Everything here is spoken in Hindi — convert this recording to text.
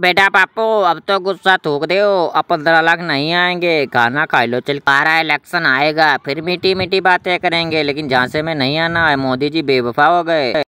बेटा पापू अब तो गुस्सा थूक दे पंद्रह लाख नहीं आएंगे खाना खा लो चल आ रहा इलेक्शन आएगा फिर मीठी मीठी बातें करेंगे लेकिन से में नहीं आना है मोदी जी बेवफा हो गए